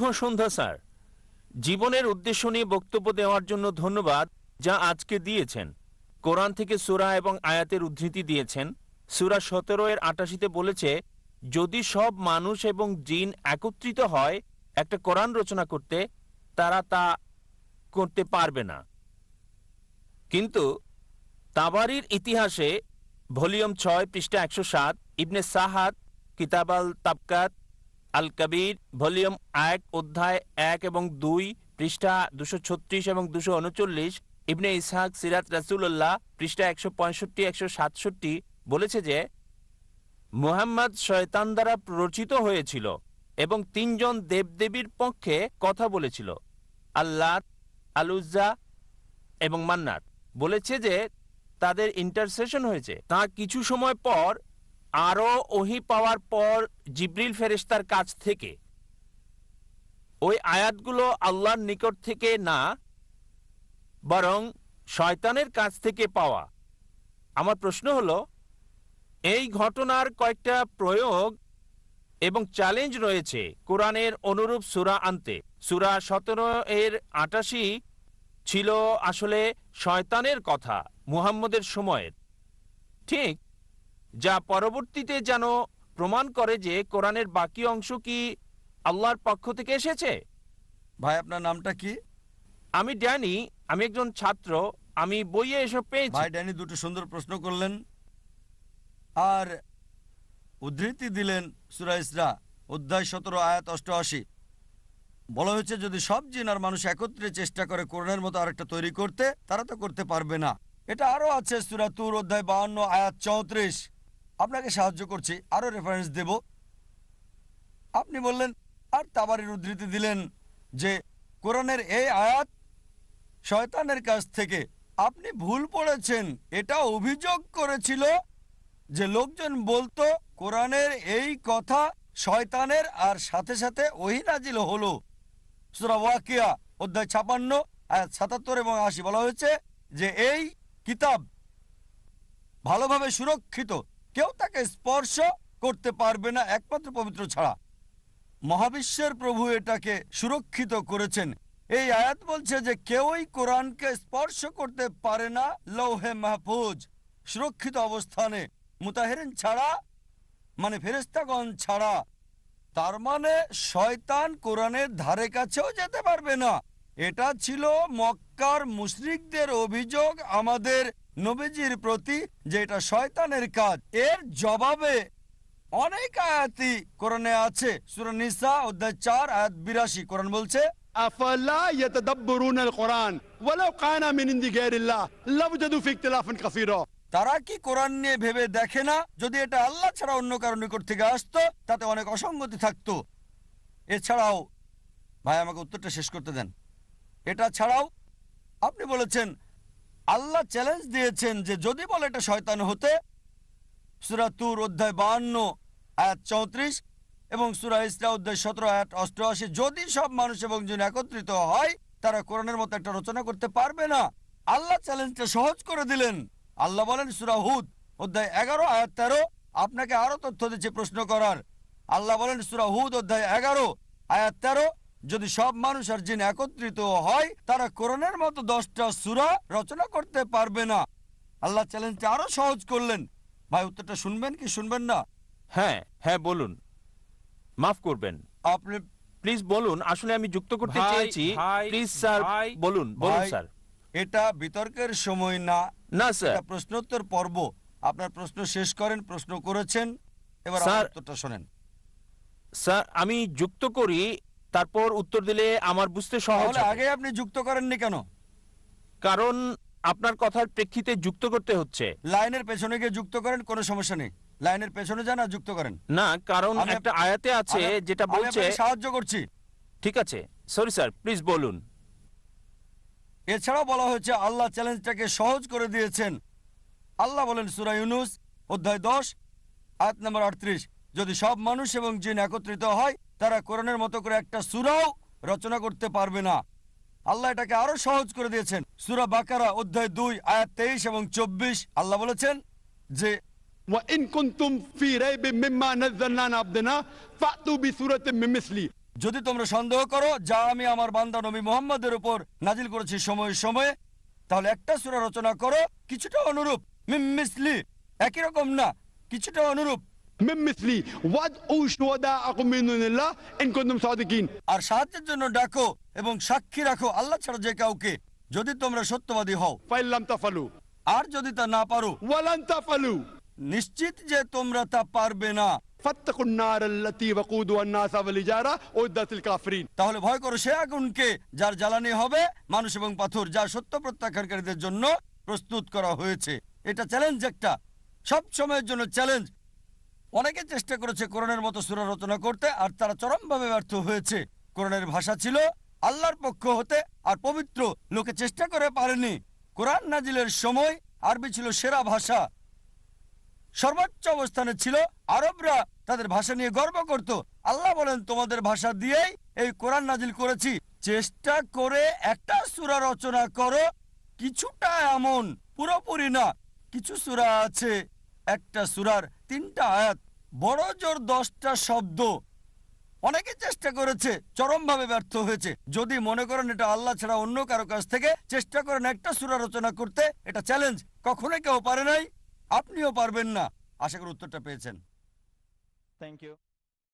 শুভ সন্ধ্যা sir জীবনের উদ্দেশ্য নিয়ে বক্তব্য দেওয়ার জন্য ধন্যবাদ যা আজকে দিয়েছেন কোরআন থেকে সুরা এবং আয়াতের উদ্ধৃতি দিয়েছেন সুরা সতেরো এর আটাশিতে বলেছে যদি সব মানুষ এবং জিন একত্রিত হয় একটা কোরআন রচনা করতে তারা তা করতে পারবে না কিন্তু তাবারির ইতিহাসে ভলিউম ছয় পৃষ্ঠা একশো সাত ইবনে সাহাদ কিতাবাল তাবকাত আল কবির ভলিউম এক অধ্যায় এক এবং দুই পৃষ্ঠা দুশো ছত্রিশ এবং দুশো উনচল্লিশ ইবনে ইসহাক সিরাত রাসুল্লাহ পৃষ্ঠা একশো পঁয়ষট্টি একশো সাতষট্টি বলেছে যে মুহাম্মদ শয়তান দ্বারা প্ররোচিত হয়েছিল এবং তিনজন দেবদেবীর পক্ষে কথা বলেছিল আল্লাহ আলুজ্জা এবং মান্নার বলেছে যে তাদের ইন্টারসেশন হয়েছে তা কিছু সময় পর আরও ওহি পাওয়ার পর জিব্রিল ফেরেস্তার কাছ থেকে ওই আয়াতগুলো আল্লাহর নিকট থেকে না বরং শয়তানের কাছ থেকে পাওয়া আমার প্রশ্ন হল এই ঘটনার কয়েকটা প্রয়োগ এবং চ্যালেঞ্জ রয়েছে কোরআনের অনুরূপ সুরা আনতে সুরা সতেরো এর আটাশি ছিল আসলে শয়তানের কথা মুহাম্মদের সময়ের ঠিক যা পরবর্তীতে যেন প্রমাণ করে যে কোরআনের বাকি অংশ কি আল্লাহর পক্ষ থেকে এসেছে ভাই আপনার নামটা কি আমি ড্যানি আমি একজন ছাত্র আমি বইয়ে এসব পেয়েছি ভাই ড্যানি দুটো সুন্দর প্রশ্ন করলেন আর উদ্ধৃতি দিলেন সুরাইসরা অধ্যায় সতেরো আয়াত অষ্টআশি বলা হয়েছে যদি সব জিনার মানুষ একত্রে চেষ্টা করে কোরআনের মতো আরেকটা তৈরি করতে তারা তো করতে পারবে না এটা আরও আছে সুরাতুর অধ্যায় বাহান্ন আয়াত চৌত্রিশ আপনাকে সাহায্য করছি আরও রেফারেন্স দেব আপনি বললেন আর তাবারির উদ্ধৃতি দিলেন যে কোরআনের এই আয়াত শয়তানের কাছ থেকে আপনি ভুল পড়েছেন এটা অভিযোগ করেছিল যে লোকজন বলতো কোরআনের এই কথা শয়তানের আর সাথে সাথে ওহিনাজিল হলো সুরা ওয়াকিয়া অধ্যায় ছাপান্ন আয়াত সাতাত্তর এবং আশি বলা হয়েছে যে এই কিতাব ভালোভাবে সুরক্ষিত কেউ তাকে স্পর্শ করতে পারবে না একমাত্র পবিত্র ছাড়া মহাবিশ্বের প্রভু এটাকে সুরক্ষিত করেছেন এই আয়াত বলছে যে কেউই কোরআনকে স্পর্শ করতে পারে না লৌহে মাহফুজ সুরক্ষিত অবস্থানে মুতাহেরিন ছাড়া মানে ফেরেস্তাগঞ্জ ছাড়া তার মানে শয়তান কোরআনের ধারে কাছেও যেতে পারবে না এটা ছিল মক্কার মুশরিকদের অভিযোগ আমাদের নবীজির প্রতি যেটা শয়তানের কাজ এর জবাবে অনেক আয়াতি কোরআনে আছে সুরনিসা অধ্যায় চার আয়াত বিরাশি কোরআন বলছে أفلا يتدبرون القرآن ولو كان من عند غير الله لوجدوا في اختلافا তারা কি কোরআন নিয়ে ভেবে দেখে না যদি এটা আল্লাহ ছাড়া অন্য কারো নিকট থেকে আসতো তাতে অনেক অসঙ্গতি থাকতো এছাড়াও ভাই আমাকে উত্তরটা শেষ করতে দেন এটা ছাড়াও আপনি বলেছেন আল্লাহ চ্যালেঞ্জ দিয়েছেন যে যদি বলে এটা শয়তান হতে সুরা তুর অধ্যায় বাহান্ন আয়াত চৌত্রিশ এবং সুরা ইসরা অধ্যায় সতেরো আয়াত অষ্টআশি যদি সব মানুষ এবং জন একত্রিত হয় তারা কোরআনের মতো একটা রচনা করতে পারবে না আল্লাহ চ্যালেঞ্জটা সহজ করে দিলেন আল্লাহ বলেন সুরাহুদ অধ্যায় এগারো আয়াত তেরো আপনাকে আরো তথ্য দিচ্ছে প্রশ্ন করার আল্লাহ বলেন সুরাহুদ অধ্যায় এগারো আয়াত তেরো যদি সব মানুষ আর জিন একত্রিত হয় তারা করোনার মতো দশটা সুরা রচনা করতে পারবে না আল্লাহ চ্যালেঞ্জটা আরো সহজ করলেন ভাই উত্তরটা শুনবেন কি শুনবেন না হ্যাঁ হ্যাঁ বলুন মাফ করবেন আপনি প্লিজ বলুন আসলে আমি যুক্ত করতে চাইছি প্লিজ স্যার বলুন বলুন স্যার এটা বিতর্কের সময় না না স্যার এটা প্রশ্নোত্তর পর্ব আপনার প্রশ্ন শেষ করেন প্রশ্ন করেছেন এবার উত্তরটা শুনেন স্যার আমি যুক্ত করি তারপর উত্তর দিলে আমার বুঝতে সহজ আগে আপনি যুক্ত করেননি কেন কারণ আপনার কথার প্রেক্ষিতে যুক্ত করতে হচ্ছে লাইনের পেছনে গিয়ে যুক্ত করেন কোনো সমস্যা নেই লাইনের পেছনে যান আর যুক্ত করেন না কারণ একটা আয়াতে আছে যেটা বলছে সাহায্য করছি ঠিক আছে সরি স্যার প্লিজ বলুন এছাড়াও বলা হয়েছে আল্লাহ চ্যালেঞ্জটাকে সহজ করে দিয়েছেন আল্লাহ বলেন সুরা ইউনুস অধ্যায় দশ আয়াত নম্বর আটত্রিশ যদি সব মানুষ এবং জিন একত্রিত হয় তারা কোরআনের মতো করে একটা সুরাও রচনা করতে পারবে না আল্লাহ এটাকে আরো সহজ করে দিয়েছেন সুরা বাকারা অধ্যায় দুই আয়াত তেইশ এবং চব্বিশ আল্লাহ বলেছেন যে যদি তোমরা সন্দেহ করো যা আমি আমার বান্দা নবী মোহাম্মদের উপর নাজিল করেছি সময়ে সময়ে তাহলে একটা সুরা রচনা করো কিছুটা অনুরূপ মিমিসলি একই রকম না কিছুটা অনুরূপ من مثلي وادعوا شهداءكم من الله ان كنتم صادقين আর সাহায্যের জন্য ডাকো এবং সাক্ষী রাখো আল্লাহ ছাড়া যে কাউকে যদি তোমরা সত্যবাদী হও ফাইলাম তাফালু আর যদি তা না পারো ওয়ালান তাফালু নিশ্চিত যে তোমরা তা পারবে না তাহলে ভয় করো সে আগুনকে যার জ্বালানি হবে মানুষ এবং পাথর যা সত্য প্রত্যাখ্যানকারীদের জন্য প্রস্তুত করা হয়েছে এটা চ্যালেঞ্জ একটা সব সময়ের জন্য চ্যালেঞ্জ অনেকে চেষ্টা করেছে কোরআনের মতো সুরা রচনা করতে আর তারা চরমভাবে ব্যর্থ হয়েছে কোরআনের ভাষা ছিল আল্লাহর পক্ষ হতে আর পবিত্র লোকে চেষ্টা করে পারেনি কোরআন নাজিলের সময় আরবি ছিল সেরা ভাষা সর্বোচ্চ অবস্থানে ছিল আরবরা তাদের ভাষা নিয়ে গর্ব করত আল্লাহ বলেন তোমাদের ভাষা দিয়েই এই কোরআন নাজিল করেছি চেষ্টা করে একটা সুরা রচনা করো কিছুটা এমন পুরোপুরি না কিছু সুরা আছে একটা সুরার তিনটা আয়াত বড় জোর দশটা শব্দ অনেকে চেষ্টা করেছে চরমভাবে ব্যর্থ হয়েছে যদি মনে করেন এটা আল্লাহ ছাড়া অন্য কারো কাছ থেকে চেষ্টা করেন একটা সুরা রচনা করতে এটা চ্যালেঞ্জ কখনো কেউ পারে নাই আপনিও পারবেন না আশা করি উত্তরটা পেয়েছেন থ্যাংক ইউ